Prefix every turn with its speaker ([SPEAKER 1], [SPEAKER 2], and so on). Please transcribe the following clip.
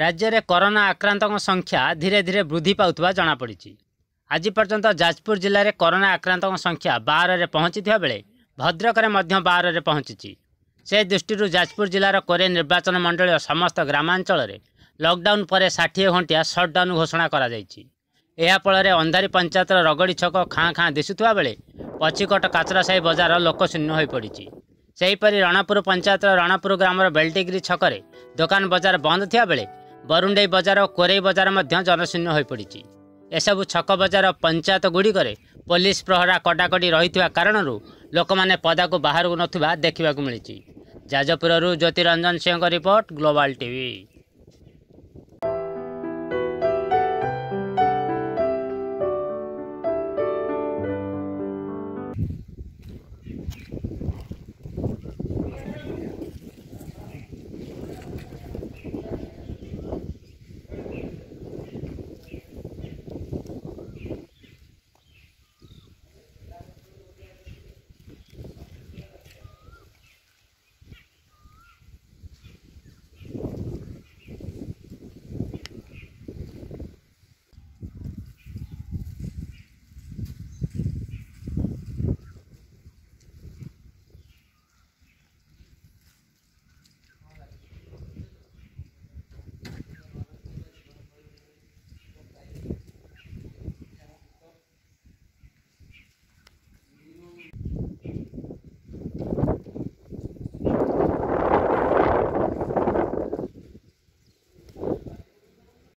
[SPEAKER 1] ରାଜ୍ୟରେ କରୋନା ଆକ୍ରାନ୍ତଙ୍କ ସଂଖ୍ୟା ଧୀରେ ଧୀରେ ବୃଦ୍ଧି ପାଉଥିବା ଜଣାପଡ଼ିଛି ଆଜି ପର୍ଯ୍ୟନ୍ତ ଯାଜପୁର ଜିଲ୍ଲାରେ କରୋନା ଆକ୍ରାନ୍ତଙ୍କ ସଂଖ୍ୟା ବାରରେ ପହଞ୍ଚିଥିବା ବେଳେ ଭଦ୍ରକରେ ମଧ୍ୟ ବାରରେ ପହଞ୍ଚିଛି ସେ ଦୃଷ୍ଟିରୁ ଯାଜପୁର ଜିଲ୍ଲାର କୋରେ ନିର୍ବାଚନ ମଣ୍ଡଳୀର ସମସ୍ତ ଗ୍ରାମାଞ୍ଚଳରେ ଲକ୍ଡାଉନ୍ ପରେ ଷାଠିଏ ଘଣ୍ଟିଆ ସଟ୍ଡାଉନ୍ ଘୋଷଣା କରାଯାଇଛି ଏହା ଫଳରେ ଅନ୍ଧାରୀ ପଞ୍ଚାୟତର ରଗଡ଼ି ଛକ ଖାଁ ଖାଁ ଦିଶୁଥିବା ବେଳେ ପଚିକଟ ସାହି ବଜାର ଲୋକଶୂନ୍ୟ ହୋଇପଡ଼ିଛି ସେହିପରି ରଣପୁର ପଞ୍ଚାୟତର ରଣପୁର ଗ୍ରାମର ବେଲଟିଗିରି ଛକରେ ଦୋକାନ ବଜାର ବନ୍ଦ ଥିବାବେଳେ ବରୁଣ୍ଡେଇ ବଜାର କୋରେଇ ବଜାର ମଧ୍ୟ ଜନଶୂନ୍ୟ ହୋଇପଡ଼ିଛି ଏସବୁ ଛକ ବଜାର ପଞ୍ଚାୟତଗୁଡ଼ିକରେ ପୋଲିସ ପ୍ରହରା କଡ଼ାକଡ଼ି ରହିଥିବା କାରଣରୁ ଲୋକମାନେ ପଦାକୁ ବାହାରକୁ ନଥିବା ଦେଖିବାକୁ ମିଳିଛି ଯାଜପୁରରୁ ଜ୍ୟୋତିରଞ୍ଜନ ସିଂହଙ୍କ ରିପୋର୍ଟ ଗ୍ଲୋବାଲ୍ ଟିଭି